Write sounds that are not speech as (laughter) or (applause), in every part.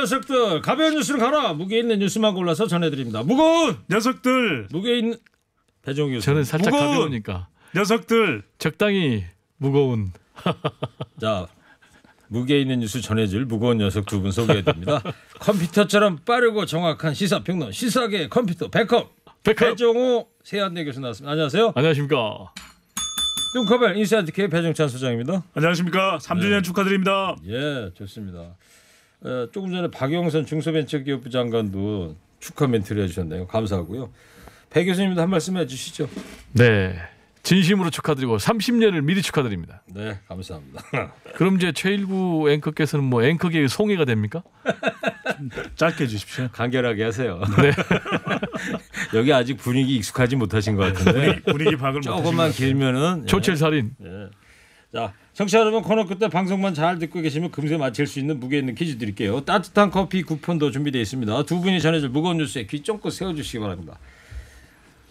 녀석들 가벼운 뉴스를 가라 무게 있는 뉴스만 골라서 전해드립니다 무거운 녀석들 무게 있는 배종규 저는 살짝 무거운 가벼우니까 녀석들 적당히 무거운 (laughs) 자 무게 있는 뉴스 전해줄 무거운 녀석 두 분 소개해드립니다 (laughs) 컴퓨터처럼 빠르고 정확한 시사평론 시사계 컴퓨터 백업 배종호 세안대 교수 나왔습니다 안녕하세요 안녕하십니까 뚱커벨 인사이드 K 배종찬 소장입니다 안녕하십니까 3주년 네. 축하드립니다 예 좋습니다 어, 조금 전에 박영선 중소벤처기업부 장관도 축하 멘트를 해주셨네요. 감사하고요. 백 교수님도 한 말씀 해주시죠. 네. 진심으로 축하드리고 30년을 미리 축하드립니다. 네, 감사합니다. (laughs) 그럼 이제 최일구 앵커께서는 뭐 앵커계의 송해가 됩니까? 짧게 주십시오. 간결하게 하세요. 네. (laughs) 여기 아직 분위기 익숙하지 못하신 것 같은데 분위기, 박을 조금만 길면은 예. 조철살인. 예. 자, 청취자 여러분 코너 끝에 방송만 잘 듣고 계시면 금세 맞힐 수 있는 무게 있는 퀴즈 드릴게요. 따뜻한 커피 쿠폰도 준비되어 있습니다. 두 분이 전해줄 무거운 뉴스에 귀 쫑긋 세워주시기 바랍니다.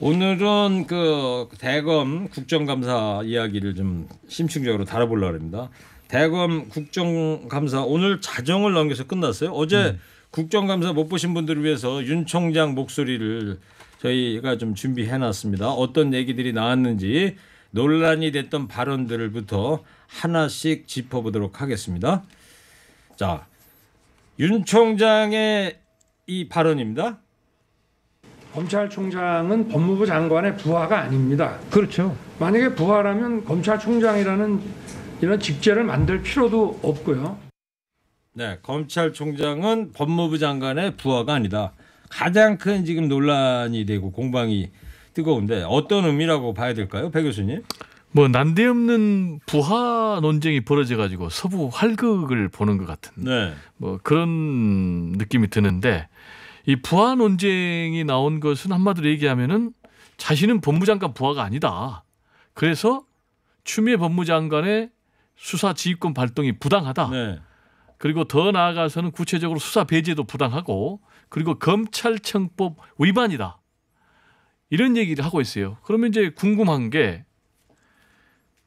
오늘은 그 대검 국정감사 이야기를 좀 심층적으로 다뤄보려고 합니다. 대검 국정감사 오늘 자정을 넘겨서 끝났어요. 어제 음. 국정감사 못 보신 분들을 위해서 윤 총장 목소리를 저희가 좀 준비해놨습니다. 어떤 얘기들이 나왔는지 논란이 됐던 발언들부터 하나씩 짚어보도록 하겠습니다. 자, 윤 총장의 이 발언입니다. 검찰총장은 법무부 장관의 부하가 아닙니다. 그렇죠. 만약에 부하라면 검찰총장이라는 이런 직제를 만들 필요도 없고요. 네, 검찰총장은 법무부 장관의 부하가 아니다. 가장 큰 지금 논란이 되고 공방이 뜨거운데 어떤 의미라고 봐야 될까요, 백 교수님? 뭐 난데없는 부하 논쟁이 벌어져 가지고 서부 활극을 보는 것 같은 네. 뭐 그런 느낌이 드는데 이 부하 논쟁이 나온 것은 한마디로 얘기하면은 자신은 법무장관 부하가 아니다. 그래서 추미애 법무장관의 수사 지휘권 발동이 부당하다. 네. 그리고 더 나아가서는 구체적으로 수사 배제도 부당하고 그리고 검찰청법 위반이다. 이런 얘기를 하고 있어요. 그러면 이제 궁금한 게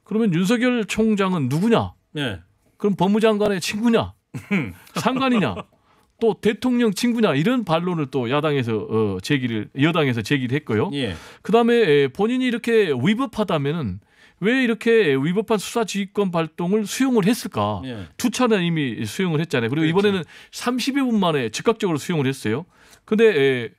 그러면 윤석열 총장은 누구냐? 네. 그럼 법무장관의 친구냐? 상관이냐? (laughs) 또 대통령 친구냐 이런 반론을 또 야당에서 어, 제기를 여당에서 제기를 했고요. 예. 그다음에 본인이 이렇게 위법하다면은 왜 이렇게 위법한 수사지휘권 발동을 수용을 했을까? 예. 두 차례 이미 수용을 했잖아요. 그리고 그렇죠. 이번에는 30여 분 만에 즉각적으로 수용을 했어요. 근데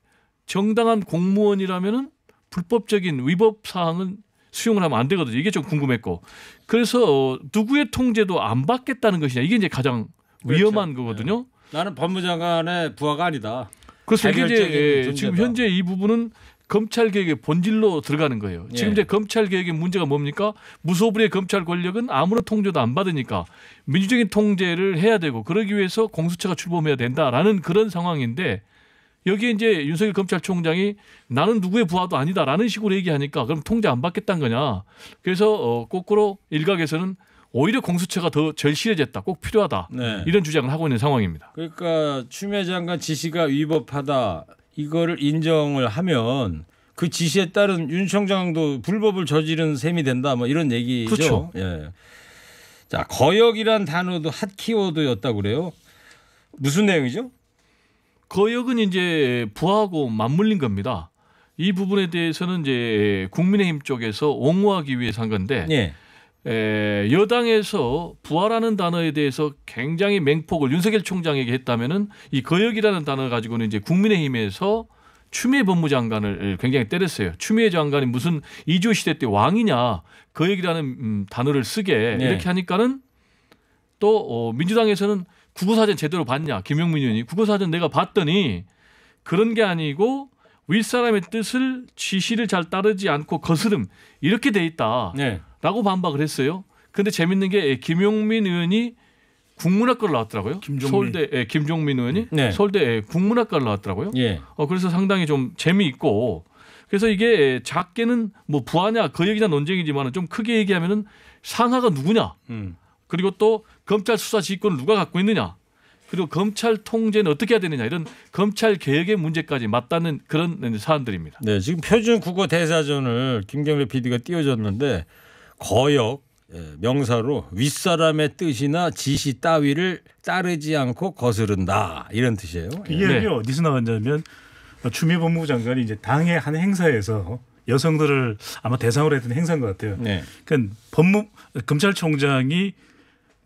정당한 공무원이라면은 불법적인 위법 사항은 수용을 하면 안 되거든요. 이게 좀 궁금했고. 그래서 어, 누구의 통제도 안 받겠다는 것이냐. 이게 이제 가장 그렇죠. 위험한 그렇죠. 거거든요. 네. 나는 법무장관의 부하가 아니다. 그래서 이게 이제 예, 지금 현재 이 부분은 검찰 개혁의 본질로 들어가는 거예요. 예. 지금 이제 검찰 개혁의 문제가 뭡니까? 무소불위의 검찰 권력은 아무런 통제도 안 받으니까 민주적인 통제를 해야 되고 그러기 위해서 공수처가 출범해야 된다라는 그런 상황인데 여기에 이제 윤석열 검찰총장이 나는 누구의 부하도 아니다라는 식으로 얘기하니까 그럼 통제 안 받겠다는 거냐. 그래서 어, 거꾸로 일각에서는 오히려 공수처가 더 절실해졌다. 꼭 필요하다. 네. 이런 주장을 하고 있는 상황입니다. 그러니까 추미애 장관 지시가 위법하다. 이거를 인정을 하면 그 지시에 따른 윤 총장도 불법을 저지른 셈이 된다. 뭐 이런 얘기죠. 그렇죠. 예. 자, 거역이란 단어도 핫키워드였다고 그래요. 무슨 내용이죠? 거역은 이제 부하고 맞물린 겁니다. 이 부분에 대해서는 이제 국민의힘 쪽에서 옹호하기 위해서 한 건데 예. 에, 여당에서 부하라는 단어에 대해서 굉장히 맹폭을 윤석열 총장에게 했다면은 이 거역이라는 단어 가지고는 이제 국민의힘에서 추미애 법무장관을 굉장히 때렸어요. 추미애 장관이 무슨 이조 시대 때 왕이냐 거역이라는 음, 단어를 쓰게 네. 이렇게 하니까는 또 어, 민주당에서는 국어사전 제대로 봤냐 김영민 의원이 국어사전 내가 봤더니 그런 게 아니고 윗사람의 뜻을 지시를 잘 따르지 않고 거스름 이렇게 돼 있다라고 네. 반박을 했어요. 근데 재밌는 게 예, 김용민 의원이 국문학과를 나왔더라고요. 김종민. 서울대 예, 김종민 의원이 네. 서울대 예, 국문학과를 나왔더라고요. 예. 어, 그래서 상당히 좀 재미있고 그래서 이게 예, 작게는 뭐 부하냐 거액이냐 논쟁이지만 좀 크게 얘기하면은 상하가 누구냐 음. 그리고 또 검찰 수사 직권을 누가 갖고 있느냐 그리고 검찰 통제는 어떻게 해야 되느냐 이런 검찰 개혁의 문제까지 맞닿는 그런 사안들입니다. 네, 지금 표준 국어 대사전을 김경래 PD가 띄워줬는데 거역 예, 명사로 윗사람의 뜻이나 지시 따위를 따르지 않고 거스른다 이런 뜻이에요. 예. 이게 네. 어디서 나왔냐면 추미애 법무부 장관이 이제 당의 한 행사에서 여성들을 아마 대상으로 했던 행사인 것 같아요. 네. 그러니까 법무 검찰총장이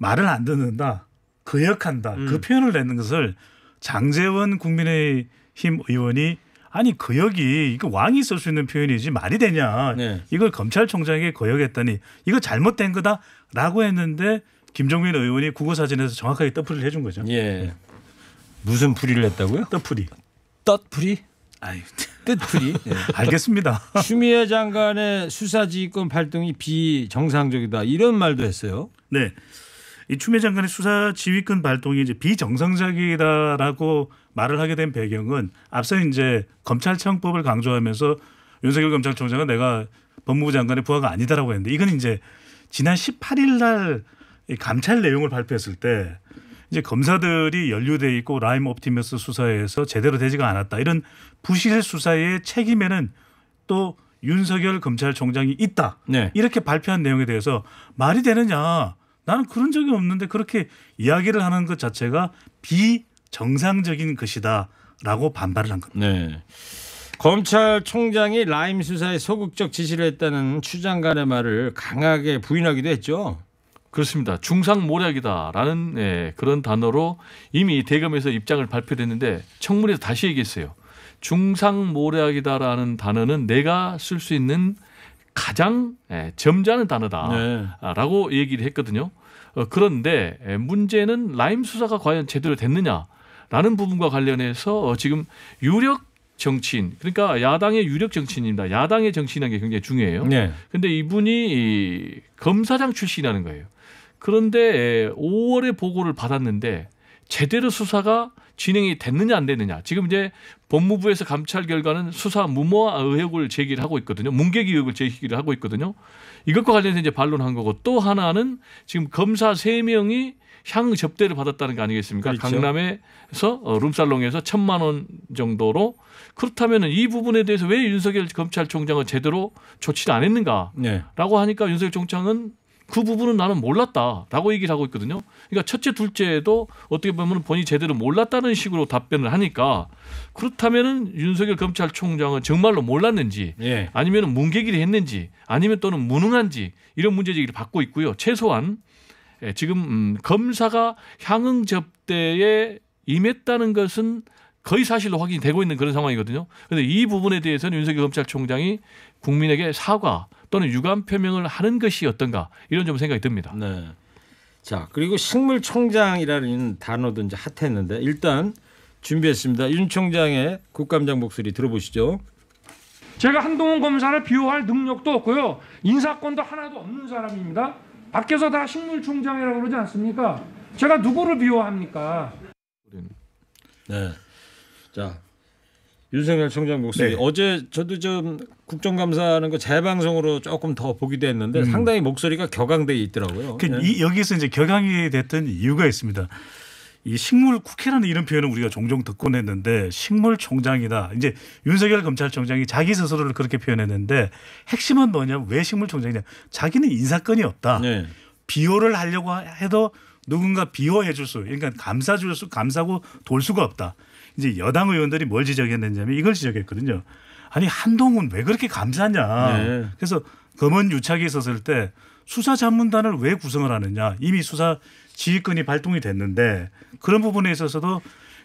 말을 안 듣는다, 거역한다 그 그 음. 그 표현을 내는 것을 장재원 국민의힘 의원이 아니 거역이 그 이거 왕이 쓸 수 있는 표현이지 말이 되냐 네. 이걸 검찰총장에게 거역했더니 이거 잘못된 거다라고 했는데 김종민 의원이 국어사전에서 정확하게 떠풀이를 해 준 거죠. 예. 네. 무슨 풀이를 했다고요? 떠풀이. 떠풀이? 아유. 뜻풀이. 네. (laughs) 알겠습니다. (laughs) 추미애 장관의 수사지휘권 발동이 비정상적이다 이런 말도 했어요. 네. 이 추미애 장관의 수사 지휘권 발동이 이제 비정상적이다라고 말을 하게 된 배경은 앞서 이제 검찰청법을 강조하면서 윤석열 검찰총장은 내가 법무부 장관의 부하가 아니다라고 했는데 이건 이제 지난 18일 날 감찰 내용을 발표했을 때 이제 검사들이 연루돼 있고 라임 옵티머스 수사에서 제대로 되지가 않았다 이런 부실 수사의 책임에는 또 윤석열 검찰총장이 있다 네. 이렇게 발표한 내용에 대해서 말이 되느냐 나는 그런 적이 없는데 그렇게 이야기를 하는 것 자체가 비정상적인 것이다라고 반발을 한 겁니다. 네. 검찰총장이 라임 수사에 소극적 지시를 했다는 추장관의 말을 강하게 부인하기도 했죠. 그렇습니다. 중상모략이다라는 예, 그런 단어로 이미 대검에서 입장을 발표했는데 청문회에서 다시 얘기했어요. 중상모략이다라는 단어는 내가 쓸 수 있는 가장 예, 점잖은 단어다라고 네. 얘기를 했거든요. 어, 그런데 예, 문제는 라임 수사가 과연 제대로 됐느냐라는 부분과 관련해서 어, 지금 유력 정치인 그러니까 야당의 유력 정치인입니다. 야당의 정치인이라는 게 굉장히 중요해요. 그런데 네. 이분이 검사장 출신이라는 거예요. 그런데 5월에 예, 보고를 받았는데 제대로 수사가 진행이 됐느냐 안 됐느냐. 지금 이제 법무부에서 감찰 결과는 수사 무모화 의혹을 제기를 하고 있거든요. 문개기 의혹을 제기를 하고 있거든요. 이것과 관련해서 이제 반론한 거고 또 하나는 지금 검사 세명이 향 접대를 받았다는 거 아니겠습니까? 그렇죠. 강남에서 어, 룸살롱에서 천만 원 정도로 그렇다면이 부분에 대해서 왜 윤석열 검찰총장은 제대로 조치를 안 했는가라고 네. 하니까 윤석열 총장은 그 부분은 나는 몰랐다라고 얘기를 하고 있거든요. 그러니까 첫째, 둘째도 어떻게 보면 본인이 제대로 몰랐다는 식으로 답변을 하니까 그렇다면은 윤석열 검찰총장은 정말로 몰랐는지 예. 아니면 문개기를 했는지 아니면 또는 무능한지 이런 문제 제기를 받고 있고요. 최소한 예, 지금 음, 검사가 향응 접대에 임했다는 것은 거의 사실로 확인되고 있는 그런 상황이거든요. 그런데 이 부분에 대해서는 윤석열 검찰총장이 국민에게 사과 또는 유감 표명을 하는 것이 어떤가 이런 좀 생각이 듭니다. 네. 자 그리고 식물총장이라는 단어도 이제 핫했는데 일단 준비했습니다. 윤 총장의 국감장 목소리 들어보시죠. 제가 한동훈 검사를 비호할 능력도 없고요. 인사권도 하나도 없는 사람입니다. 밖에서 다 식물총장이라고 그러지 않습니까? 제가 누구를 비호합니까? 네. 자 윤석열 총장 목소리. 네. 어제 저도 좀 국정감사하는 거 재방송으로 조금 더 보기도 했는데 음. 상당히 목소리가 격앙돼 있더라고요. 그, 네. 이, 여기서 이제 격앙이 됐던 이유가 있습니다. 이 식물 국회라는 이런 표현을 우리가 종종 듣곤 했는데 식물 총장이다. 이제 윤석열 검찰총장이 자기 스스로를 그렇게 표현했는데 핵심은 뭐냐왜 식물 총장이냐. 자기는 인사권이 없다. 네. 비호를 하려고 해도 누군가 비호해 줄 수, 그러니까 감싸 줄 수, 감싸고 돌 수가 없다. 이제 여당 의원들이 뭘 지적했느냐면 이걸 지적했거든요. 아니 한동훈 왜 그렇게 감사하냐 네. 그래서 검은 유착이 있었을 때 수사 전문단을 왜 구성을 하느냐. 이미 수사 지휘권이 발동이 됐는데 그런 부분에 있어서도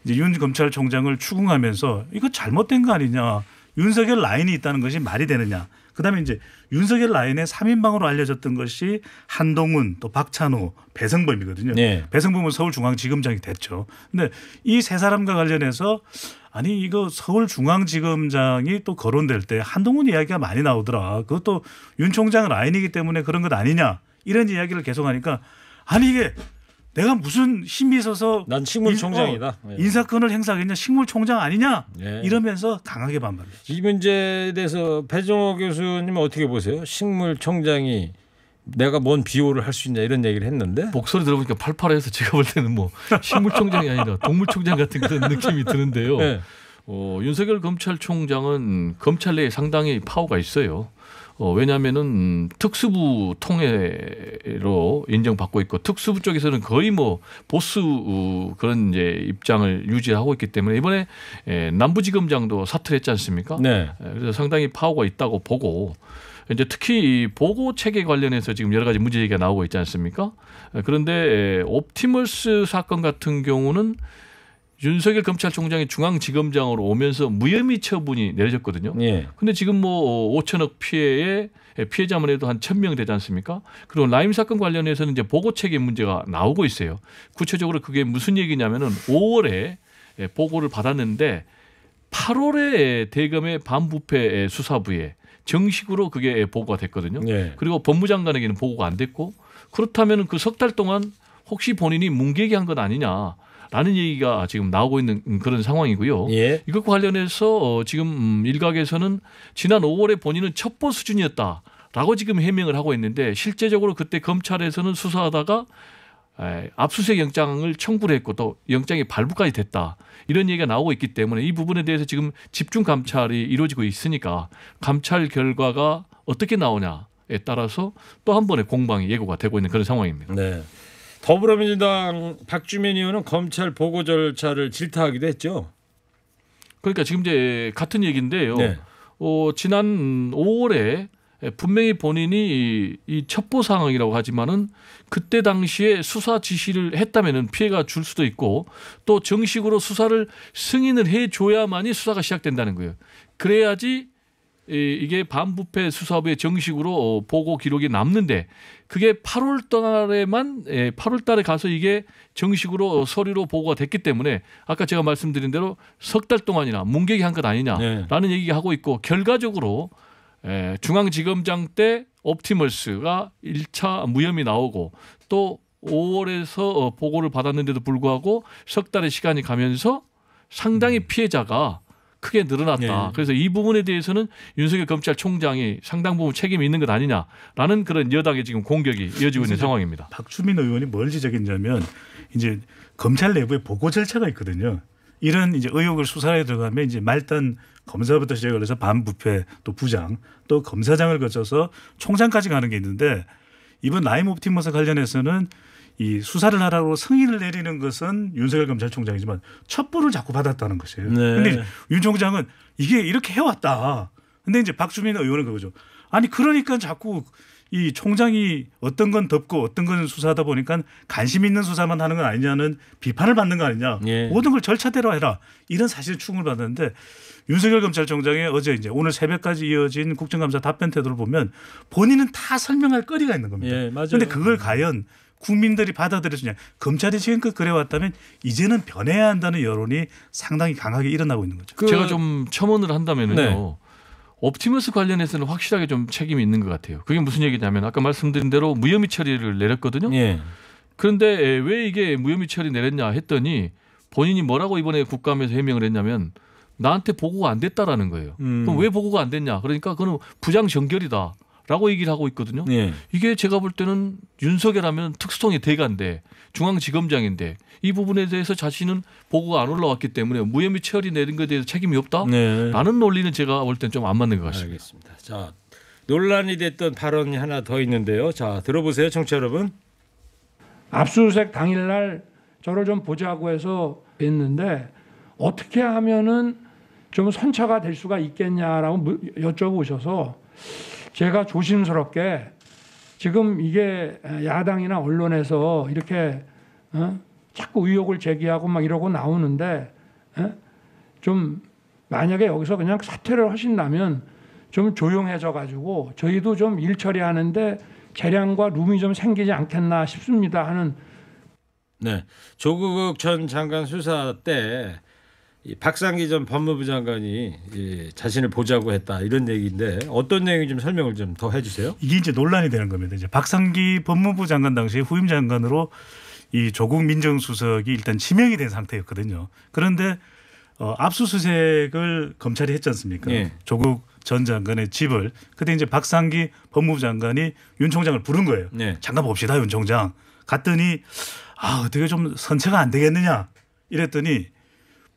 이제 윤 검찰총장을 추궁하면서 이거 잘못된 거 아니냐. 윤석열 라인이 있다는 것이 말이 되느냐. 그다음에 이제 윤석열 라인의 3인방으로 알려졌던 것이 한동훈 또 박찬호 배성범이거든요. 네. 배성범은 서울중앙지검장이 됐죠. 근데 이 세 사람과 관련해서 아니 이거 서울중앙지검장이 또 거론될 때 한동훈 이야기가 많이 나오더라. 그것도 윤 총장 라인이기 때문에 그런 것 아니냐 이런 이야기를 계속 하니까 아니 이게 내가 무슨 힘이 있어서 난 식물총장이다. 어, 예. 인사권을 행사하겠냐 식물총장 아니냐 예. 이러면서 강하게 반발했죠. 이 문제에 대해서 배종호 교수님 어떻게 보세요? 식물총장이 내가 뭔 비호를 할 수 있냐 이런 얘기를 했는데 목소리 들어보니까 팔팔해서 제가 볼 때는 뭐 식물총장이 아니라 동물총장 같은 그런 느낌이 드는데요. 네. 어, 윤석열 검찰총장은 검찰 내에 상당히 파워가 있어요. 어, 왜냐면은 음, 특수부 통해로 인정받고 있고 특수부 쪽에서는 거의 뭐 보스 그런 이제 입장을 유지하고 있기 때문에 이번에 에, 예, 남부지검장도 사퇴를 했지 않습니까? 네. 예, 그래서 상당히 파워가 있다고 보고 이제 특히 이 보고 체계 관련해서 지금 여러 가지 문제 얘기가 나오고 있지 않습니까? 예, 그런데 옵티머스 사건 같은 경우는 윤석열 검찰총장이 중앙지검장으로 오면서 무혐의 처분이 내려졌거든요. 예. 근데 지금 뭐 5천억 어, 피해에 예, 피해자만 해도 한 천 명 되지 않습니까? 그리고 라임 사건 관련해서는 이제 보고 책계 문제가 나오고 있어요. 구체적으로 그게 무슨 얘기냐면은 5월에 예, 보고를 받았는데 8월에 대검의 반부패 예, 수사부에 정식으로 그게 보고가 됐거든요. 예. 그리고 법무장관에게는 보고가 안 됐고 그렇다면 그 석 달 동안 혹시 본인이 뭉개기 한것 아니냐. 라는 얘기가 지금 나오고 있는 그런 상황이고요. 예. 이것과 관련해서 어, 지금 음, 일각에서는 지난 5월에 본인은 첩보 수준이었다. 라고 지금 해명을 하고 있는데 실제적으로 그때 검찰에서는 수사하다가 압수수색 영장을 청구를 했고 또 영장이 발부까지 됐다 이런 얘기가 나오고 있기 때문에 이 부분에 대해서 지금 집중 감찰이 이루어지고 있으니까 감찰 결과가 어떻게 나오냐에 따라서 또 한 번의 공방이 예고가 되고 있는 그런 상황입니다. 네. 더불어민주당 박주민 의원은 검찰 보고 절차를 질타하기도 했죠. 그러니까 지금 이제 같은 얘기인데요. 네. 어, 지난 5월에 분명히 본인이 이 첩보 상황이라고 하지만은 그때 당시에 수사 지시를 했다면은 피해가 줄 수도 있고 또 정식으로 수사를 승인을 해줘야만이 수사가 시작된다는 거예요. 그래야지 이게 반부패 수사부의 정식으로 어, 보고 기록이 남는데 그게 8월 달에만 8월 예, 달에 가서 이게 정식으로 어, 서류로 보고가 됐기 때문에 아까 제가 말씀드린 대로 석 달 동안이나 문객이 한것 아니냐라는 네. 얘기하고 있고 결과적으로 예, 중앙지검장 때 옵티머스가 1차 무혐의 나오고 또 5월에서 어, 보고를 받았는데도 불구하고 석 달의 시간이 가면서 상당히 음. 피해자가 크게 늘어났다. 네. 그래서 이 부분에 대해서는 윤석열 검찰총장이 상당 부분 책임이 있는 것 아니냐라는 그런 여당의 지금 공격이 이어지고 있는 상황입니다. 박주민 의원이 뭘 지적했냐면 이제 검찰 내부에 보고 절차가 있거든요. 이런 이제 의혹을 수사에 들어가면 이제 말단 검사부터 시작을 해서 반부패 또 부장 또 검사장을 거쳐서 총장까지 가는 게 있는데 이번 라임 옵티머스 관련해서는 이 수사를 하라고 승인을 내리는 것은 윤석열 검찰총장이지만 첩보를 자꾸 받았다는 것이에요. 그런데 네. 윤 총장은 이게 이렇게 해왔다. 근데 이제 박주민 의원은 그거죠. 아니 그러니까 자꾸 이 총장이 어떤 건 덮고 어떤 건 수사하다 보니까 관심 있는 수사만 하는 건 아니냐는 비판을 받는 거 아니냐. 예. 모든 걸 절차대로 해라. 이런 사실 충을 받았는데 윤석열 검찰총장의 어제 이제 오늘 새벽까지 이어진 국정감사 답변 태도를 보면 본인은 다 설명할 거리가 있는 겁니다. 예, 그런데 그걸 과연 국민들이 받아들여주냐. 검찰이 지금껏 그 그래왔다면 이제는 변해야 한다는 여론이 상당히 강하게 일어나고 있는 거죠. 그 제가 좀 첨언을 한다면요. 네. 옵티머스 관련해서는 확실하게 좀 책임이 있는 것 같아요. 그게 무슨 얘기냐면 아까 말씀드린 대로 무혐의 처리를 내렸거든요. 예. 그런데 왜 이게 무혐의 처리 내렸냐 했더니 본인이 뭐라고 이번에 국감에서 해명을 했냐면 나한테 보고가 안 됐다라는 거예요. 음. 그럼 왜 보고가 안 됐냐? 그러니까 그는 부장 정결이다. 라고 얘기를 하고 있거든요. 예. 이게 제가 볼 때는 윤석열 하면 특수통의 대가인데 중앙지검장인데 이 부분에 대해서 자신은 보고가 안 올라왔기 때문에 무혐의 처리 내린 것에 대해서 책임이 없다라는 네. 논리는 제가 볼 때는 좀 안 맞는 것 같습니다. 알겠습니다. 자 논란이 됐던 발언이 하나 더 있는데요. 자 들어보세요, 청취자 여러분. 압수수색 당일날 저를 좀 보자고 해서 뵀는데 어떻게 하면은 좀 선처가 될 수가 있겠냐라고 여쭤보셔서 제가 조심스럽게 지금 이게 야당이나 언론에서 이렇게 어? 자꾸 의혹을 제기하고 막 이러고 나오는데 어? 좀 만약에 여기서 그냥 사퇴를 하신다면 좀 조용해져 가지고 저희도 좀 일 처리하는데 재량과 룸이 좀 생기지 않겠나 싶습니다 하는 네 조국 전 장관 수사 때이 박상기 전 법무부 장관이 예, 자신을 보자고 했다 이런 얘기인데 어떤 내용이 좀 설명을 좀 더 해주세요. 이게 이제 논란이 되는 겁니다. 이제 박상기 법무부 장관 당시 후임 장관으로 이 조국 민정수석이 일단 지명이 된 상태였거든요. 그런데 어, 압수수색을 검찰이 했지 않습니까? 예. 조국 전 장관의 집을 그때 이제 박상기 법무부 장관이 윤 총장을 부른 거예요. 예. 잠깐 봅시다 윤 총장. 갔더니 아 어떻게 좀 선체가 안 되겠느냐 이랬더니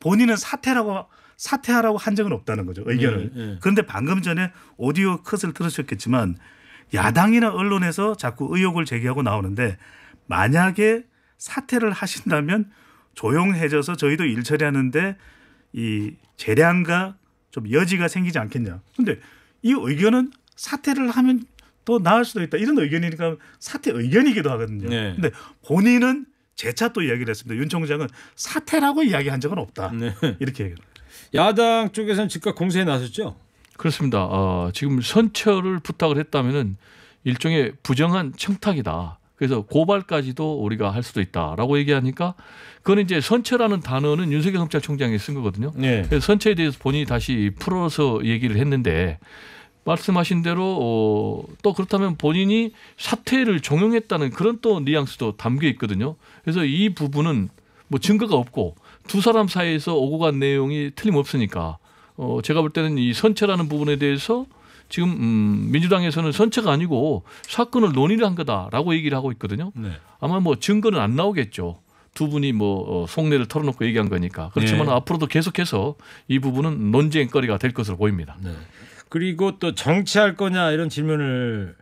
본인은 사퇴라고 사퇴하라고 한 적은 없다는 거죠 의견을. 예, 예. 그런데 방금 전에 오디오 컷을 들으셨겠지만 야당이나 언론에서 자꾸 의혹을 제기하고 나오는데 만약에 사퇴를 하신다면 조용해져서 저희도 일 처리하는데 이 재량과 좀 여지가 생기지 않겠냐. 근데 이 의견은 사퇴를 하면 또 나을 수도 있다 이런 의견이니까 사퇴 의견이기도 하거든요. 네. 근데 본인은 재차 또 이야기를 했습니다. 윤 총장은 사태라고 이야기한 적은 없다. 네. 이렇게 얘기합니다. 야당 쪽에서는 즉각 공세에 나섰죠. 그렇습니다. 어, 지금 선처를 부탁을 했다면은 일종의 부정한 청탁이다. 그래서 고발까지도 우리가 할 수도 있다라고 얘기하니까 그거 이제 선처라는 단어는 윤석열 검찰총장이 쓴 거거든요. 네. 그래서 선처에 대해서 본인이 다시 풀어서 얘기를 했는데 말씀하신 대로 어, 또 그렇다면 본인이 사퇴를 종용했다는 그런 또 뉘앙스도 담겨 있거든요. 그래서 이 부분은 뭐 증거가 없고 두 사람 사이에서 오고 간 내용이 틀림없으니까 어, 제가 볼 때는 이 선체라는 부분에 대해서 지금 음, 민주당에서는 선체가 아니고 사건을 논의를 한 거다라고 얘기를 하고 있거든요. 네. 아마 뭐 증거는 안 나오겠죠. 두 분이 뭐 어, 속내를 털어놓고 얘기한 거니까 그렇지만 네. 앞으로도 계속해서 이 부분은 논쟁거리가 될 것으로 보입니다. 네. 그리고 또 정치할 거냐 이런 질문을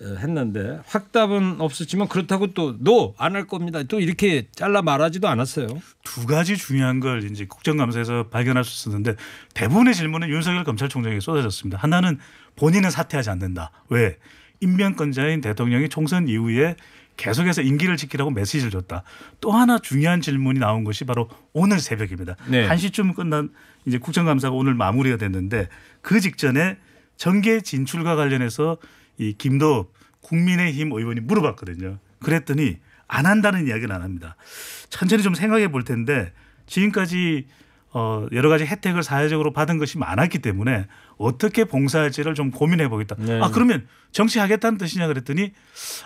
어, 했는데 확답은 없었지만 그렇다고 또 노 안 할 겁니다. 또 이렇게 잘라 말하지도 않았어요. 두 가지 중요한 걸 이제 국정감사에서 발견할 수 있었는데 대부분의 질문은 윤석열 검찰총장에게 쏟아졌습니다. 하나는 본인은 사퇴하지 않는다. 왜? 임명권자인 대통령이 총선 이후에 계속해서 임기를 지키라고 메시지를 줬다. 또 하나 중요한 질문이 나온 것이 바로 오늘 새벽입니다. 네. 1시쯤 끝난 이제 국정감사가 오늘 마무리가 됐는데 그 직전에 정계 진출과 관련해서 이 김도읍 국민의힘 의원이 물어봤거든요. 그랬더니 안 한다는 이야기는 안 합니다. 천천히 좀 생각해 볼 텐데 지금까지 어 여러 가지 혜택을 사회적으로 받은 것이 많았기 때문에 어떻게 봉사할지를 좀 고민해 보겠다. 네. 아 그러면 정치하겠다는 뜻이냐 그랬더니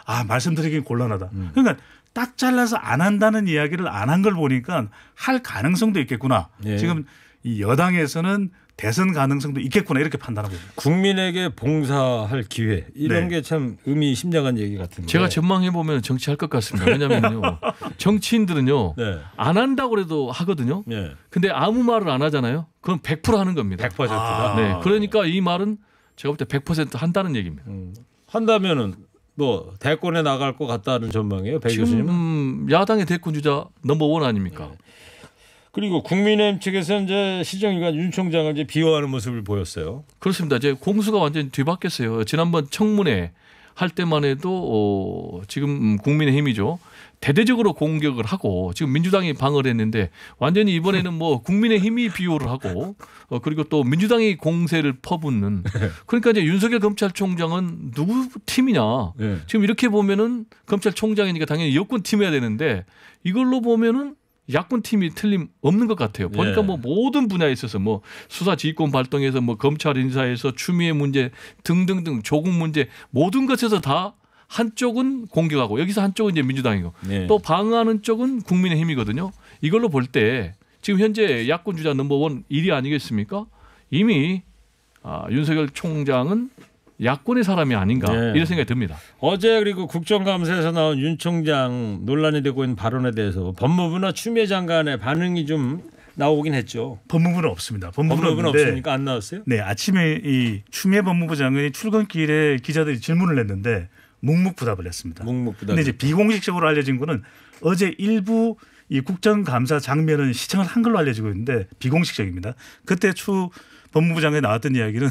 아 말씀드리긴 곤란하다. 음. 그러니까 딱 잘라서 안 한다는 이야기를 안 한 걸 보니까 할 가능성도 있겠구나. 네. 지금 이 여당에서는 대선 가능성도 있겠구나 이렇게 판단하고 있습니다. 국민에게 봉사할 기회 이런 네. 게참 의미 심장한 얘기 같은데 제가 전망해 보면 정치할 것 같습니다. 왜냐하면요 (laughs) 정치인들은요 네. 안 한다고 해도 하거든요. 네. 근데 아무 말을 안 하잖아요. 그럼 100% 하는 겁니다. 100%. 아. 네. 그러니까 이 말은 제가 볼 때 100% 한다는 얘기입니다. 음. 한다면은 뭐 대권에 나갈 것 같다는 전망이에요, 배 교수님은? 야당의 대권 주자 넘버 원 아닙니까? 네. 그리고 국민의힘 측에서는 이제 시정일관 윤 총장을 이제 비호하는 모습을 보였어요. 그렇습니다. 이제 공수가 완전 히 뒤바뀌었어요. 지난번 청문회 할 때만 해도 어 지금 국민의힘이죠. 대대적으로 공격을 하고 지금 민주당이 방어를 했는데 완전히 이번에는 뭐 국민의힘이 비호를 하고 어 그리고 또 민주당이 공세를 퍼붓는 그러니까 이제 윤석열 검찰총장은 누구 팀이냐 네. 지금 이렇게 보면은 검찰총장이니까 당연히 여권 팀이어야 되는데 이걸로 보면은 약분 팀이 틀림 없는 것 같아요. 보니까 예. 뭐 모든 분야에 있어서 뭐 수사 지휘권 발동에서 뭐 검찰 인사에서 추미애 문제 등등등 조국 문제 모든 것에서 다 한쪽은 공격하고 여기서 한쪽은 이제 민주당이고 예. 또 방어하는 쪽은 국민의힘이거든요. 이걸로 볼 때 지금 현재 야권 주자 넘버원 1위 아니겠습니까? 이미 아, 윤석열 총장은 야권의 사람이 아닌가 네. 이런 생각이 듭니다. 어제 그리고 국정감사에서 나온 윤 총장 논란이 되고 있는 발언에 대해서 법무부나 추미애 장관의 반응이 좀 나오긴 했죠. 법무부는 없습니다. 법무부는, 법무부는 없습니까? 안 나왔어요? 네, 아침에 이 추미애 법무부 장관이 출근길에 기자들이 질문을 했는데 묵묵부답을 했습니다. 묵묵부답. 근데 이제 비공식적으로 알려진 거는 어제 일부 이 국정감사 장면은 시청을 한 걸로 알려지고 있는데 비공식적입니다. 그때 추 법무부 장관이 나왔던 이야기는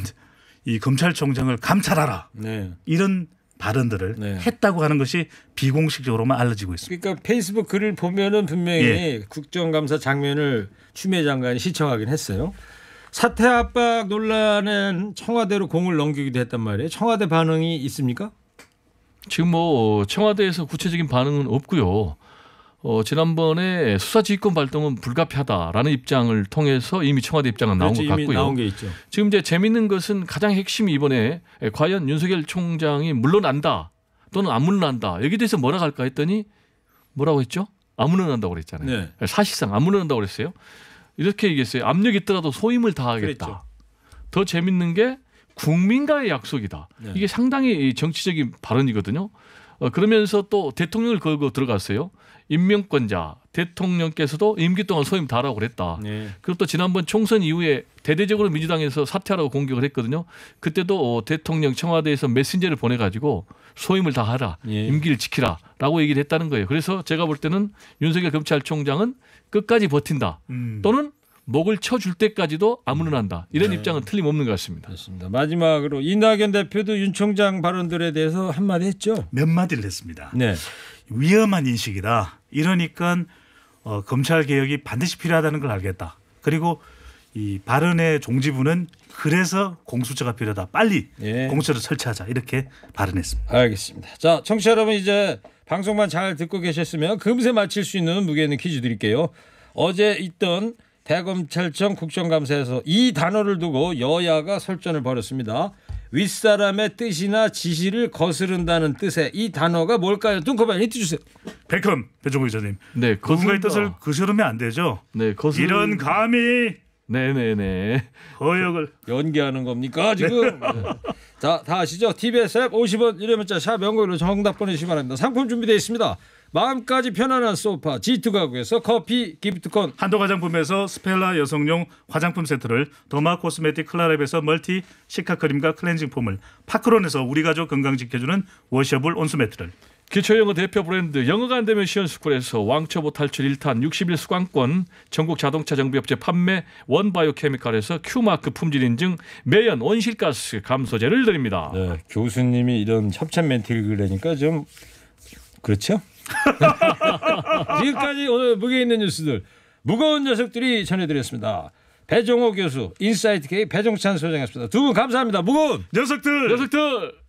이 검찰총장을 감찰하라 네. 이런 발언들을 네. 했다고 하는 것이 비공식적으로만 알려지고 있습니다. 그러니까 페이스북 글을 보면은 분명히 예. 국정감사 장면을 추미애 장관이 시청하긴 했어요. 사태 압박 논란은 청와대로 공을 넘기기도 했단 말이에요. 청와대 반응이 있습니까? 지금 뭐 청와대에서 구체적인 반응은 없고요. 어, 지난번에 수사지휘권 발동은 불가피하다라는 입장을 통해서 이미 청와대 입장은 나온 것 같고요. 나온 지금 이제 재밌는 것은 가장 핵심이 이번에 과연 윤석열 총장이 물러난다 또는 안 물러난다 여기 대해서 뭐라 할까 했더니 뭐라고 했죠? 안 물러난다고 그랬잖아요. 네. 네. 사실상 안 물러난다고 그랬어요. 이렇게 얘기했어요. 압력이 있더라도 소임을 다하겠다. 그랬죠. 더 재밌는 게 국민과의 약속이다. 네. 이게 상당히 정치적인 발언이거든요. 어, 그러면서 또 대통령을 걸고 들어갔어요. 임명권자 대통령께서도 임기 동안 소임 다라고 그랬다. 네. 그리고 또 지난번 총선 이후에 대대적으로 민주당에서 사퇴하라고 공격을 했거든요. 그때도 어, 대통령 청와대에서 메신저를 보내가지고 소임을 다하라, 네. 임기를 지키라라고 얘기를 했다는 거예요. 그래서 제가 볼 때는 윤석열 검찰총장은 끝까지 버틴다. 음. 또는 목을 쳐줄 때까지도 아무런한다 음. 이런 네. 입장은 틀림없는 것 같습니다. 그렇습니다. 마지막으로 이낙연 대표도 윤 총장 발언들에 대해서 한마디 했죠. 몇 마디를 했습니다. 네. 위험한 인식이다. 이러니까 어, 검찰 개혁이 반드시 필요하다는 걸 알겠다. 그리고 이 발언의 종지부는 그래서 공수처가 필요하다. 빨리 예. 공수처를 설치하자. 이렇게 발언했습니다. 알겠습니다. 자, 청취자 여러분 이제 방송만 잘 듣고 계셨으면 금세 맞힐 수 있는 무게 있는 퀴즈 드릴게요. 어제 있던 대검찰청 국정감사에서 이 단어를 두고 여야가 설전을 벌였습니다. 윗사람의 뜻이나 지시를 거스른다는 뜻의 이 단어가 뭘까요? 뚱커벨 힌트 주세요. 백흠 배종국 기자님. 네, 거스른의 뜻을 거스르면 안 되죠. 네, 거스 이런 감히 네네네. 허역을 네, 네. 그 연기하는 겁니까 지금? 네. 네. 자, 다 아시죠? TBS 앱 50원 유료 문자 샵연구으로 정답 보내주시기 바랍니다. 상품 준비되어 있습니다. 마음까지 편안한 소파 G2 가구에서 커피 기프트콘 한도 화장품에서 스펠라 여성용 화장품 세트를 더마 코스메틱 클라랩에서 멀티 시카 크림과 클렌징 폼을 파크론에서 우리 가족 건강 지켜주는 워셔블 온수 매트를 기초영어 대표 브랜드 영어가 안 되면 시연스쿨에서 왕초보 탈출 1탄 60일 수강권 전국 자동차 정비업체 판매 원바이오케미칼에서 큐마크 품질 인증 매연 온실가스 감소제를 드립니다. 네, 교수님이 이런 협찬 멘트를 그리니까 좀 그렇죠? (laughs) 지금까지 오늘 무게 있는 뉴스들 무거운 녀석들이 전해드렸습니다. 배종호 교수, 인사이트 K 배종찬 소장이었습니다. 두 분 감사합니다. 무거운 녀석들. 녀석들.